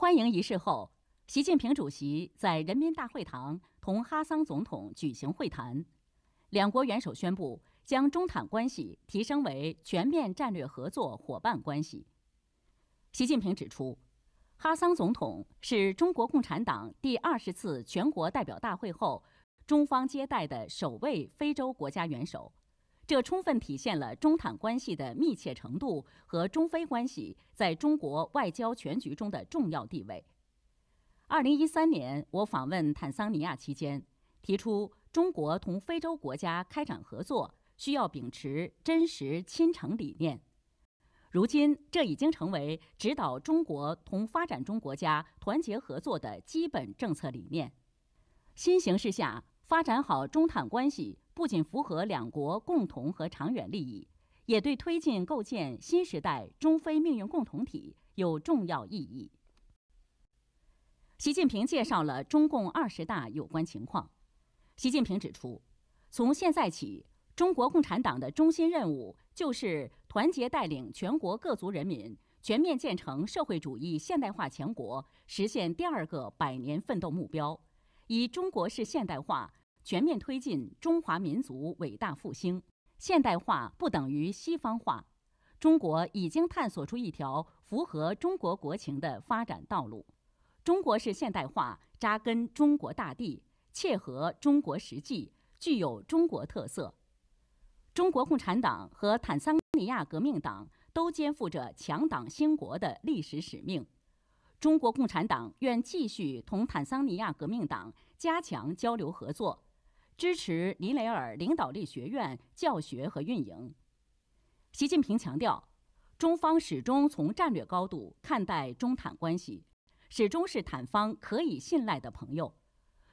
欢迎仪式后，习近平主席在人民大会堂同哈桑总统举行会谈，两国元首宣布将中坦关系提升为全面战略合作伙伴关系。习近平指出，哈桑总统是中国共产党第二十次全国代表大会后中方接待的首位非洲国家元首。这充分体现了中坦关系的密切程度和中非关系在中国外交全局中的重要地位。二零一三年，我访问坦桑尼亚期间，提出中国同非洲国家开展合作需要秉持真实亲诚理念。如今，这已经成为指导中国同发展中国家团结合作的基本政策理念。新形势下，发展好中坦关系。不仅符合两国共同和长远利益，也对推进构建新时代中非命运共同体有重要意义。习近平介绍了中共二十大有关情况。习近平指出，从现在起，中国共产党的中心任务就是团结带领全国各族人民全面建成社会主义现代化强国，实现第二个百年奋斗目标，以中国式现代化。全面推进中华民族伟大复兴，现代化不等于西方化。中国已经探索出一条符合中国国情的发展道路，中国式现代化扎根中国大地，切合中国实际，具有中国特色。中国共产党和坦桑尼亚革命党都肩负着强党兴国的历史使命。中国共产党愿继续同坦桑尼亚革命党加强交流合作。支持尼雷尔领导力学院教学和运营。习近平强调，中方始终从战略高度看待中坦关系，始终是坦方可以信赖的朋友。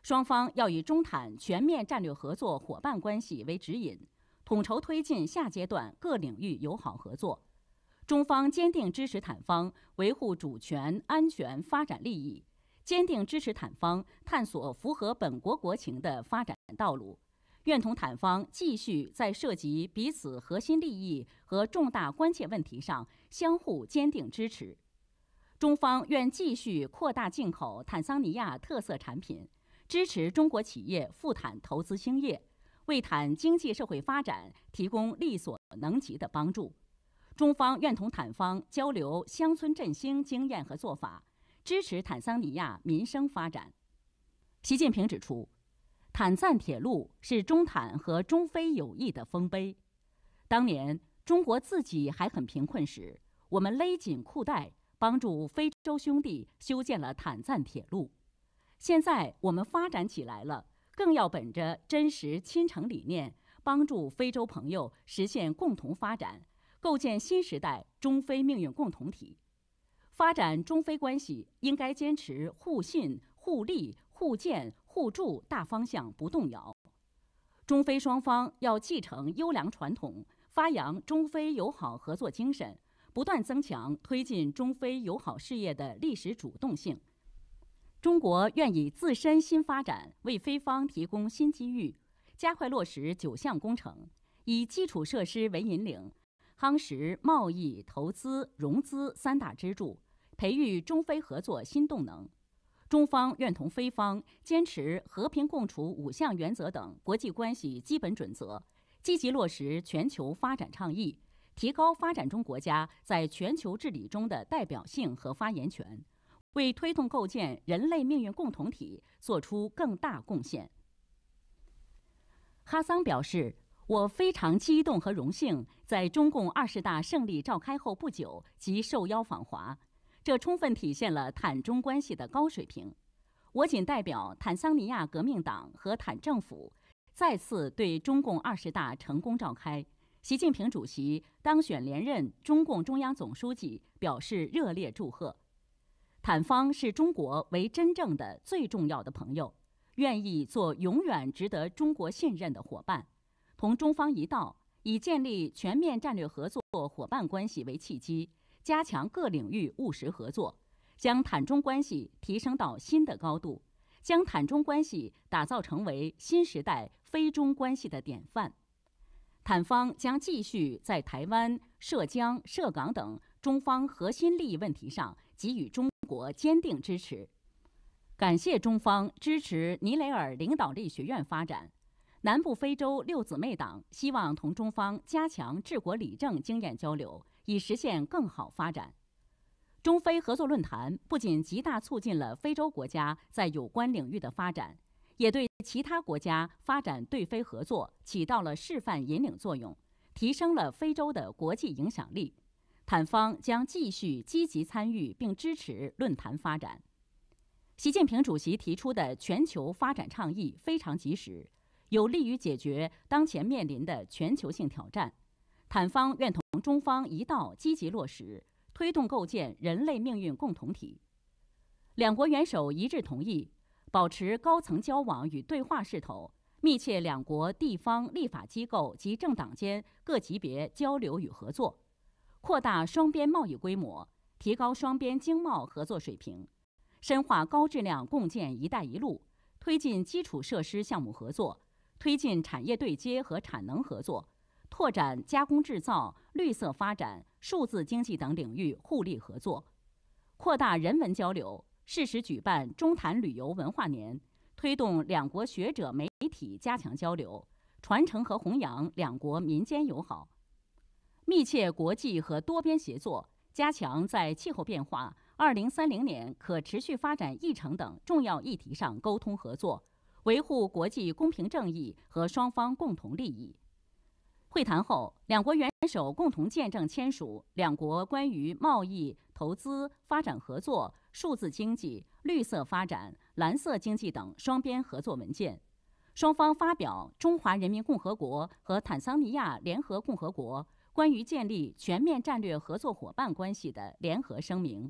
双方要以中坦全面战略合作伙伴关系为指引，统筹推进下阶段各领域友好合作。中方坚定支持坦方维护主权、安全、发展利益。坚定支持坦方探索符合本国国情的发展道路，愿同坦方继续在涉及彼此核心利益和重大关切问题上相互坚定支持。中方愿继续扩大进口坦桑尼亚特色产品，支持中国企业赴坦投资兴业，为坦经济社会发展提供力所能及的帮助。中方愿同坦方交流乡村振兴经验和做法。支持坦桑尼亚民生发展，习近平指出，坦赞铁路是中坦和中非友谊的丰碑。当年中国自己还很贫困时，我们勒紧裤带帮助非洲兄弟修建了坦赞铁路。现在我们发展起来了，更要本着真实亲诚理念，帮助非洲朋友实现共同发展，构建新时代中非命运共同体。发展中非关系应该坚持互信、互利、互鉴、互助大方向不动摇。中非双方要继承优良传统，发扬中非友好合作精神，不断增强推进中非友好事业的历史主动性。中国愿以自身新发展为非方提供新机遇，加快落实九项工程，以基础设施为引领，夯实贸易、投资、融资三大支柱。培育中非合作新动能，中方愿同非方坚持和平共处五项原则等国际关系基本准则，积极落实全球发展倡议，提高发展中国家在全球治理中的代表性和发言权，为推动构建人类命运共同体作出更大贡献。哈桑表示：“我非常激动和荣幸，在中共二十大胜利召开后不久即受邀访华。”这充分体现了坦中关系的高水平。我谨代表坦桑尼亚革命党和坦政府，再次对中共二十大成功召开、习近平主席当选连任中共中央总书记表示热烈祝贺。坦方是中国为真正的最重要的朋友，愿意做永远值得中国信任的伙伴，同中方一道，以建立全面战略合作伙伴关系为契机。加强各领域务实合作，将坦中关系提升到新的高度，将坦中关系打造成为新时代非中关系的典范。坦方将继续在台湾、涉疆、涉港等中方核心利益问题上给予中国坚定支持。感谢中方支持尼雷尔领导力学院发展。南部非洲六姊妹党希望同中方加强治国理政经验交流。以实现更好发展。中非合作论坛不仅极大促进了非洲国家在有关领域的发展，也对其他国家发展对非合作起到了示范引领作用，提升了非洲的国际影响力。坦方将继续积极参与并支持论坛发展。习近平主席提出的全球发展倡议非常及时，有利于解决当前面临的全球性挑战。产方愿同中方一道，积极落实，推动构建人类命运共同体。两国元首一致同意，保持高层交往与对话势头，密切两国地方立法机构及政党间各级别交流与合作，扩大双边贸易规模，提高双边经贸合作水平，深化高质量共建“一带一路”，推进基础设施项目合作，推进产业对接和产能合作。拓展加工制造、绿色发展、数字经济等领域互利合作，扩大人文交流，适时举办中坦旅游文化年，推动两国学者、媒体加强交流，传承和弘扬两国民间友好，密切国际和多边协作，加强在气候变化、二零三零年可持续发展议程等重要议题上沟通合作，维护国际公平正义和双方共同利益。会谈后，两国元首共同见证签署两国关于贸易、投资、发展合作、数字经济、绿色发展、蓝色经济等双边合作文件。双方发表《中华人民共和国和坦桑尼亚联合共和国关于建立全面战略合作伙伴关系的联合声明》。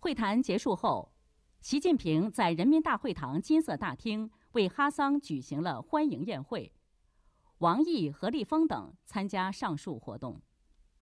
会谈结束后，习近平在人民大会堂金色大厅为哈桑举行了欢迎宴会。王毅、何立峰等参加上述活动。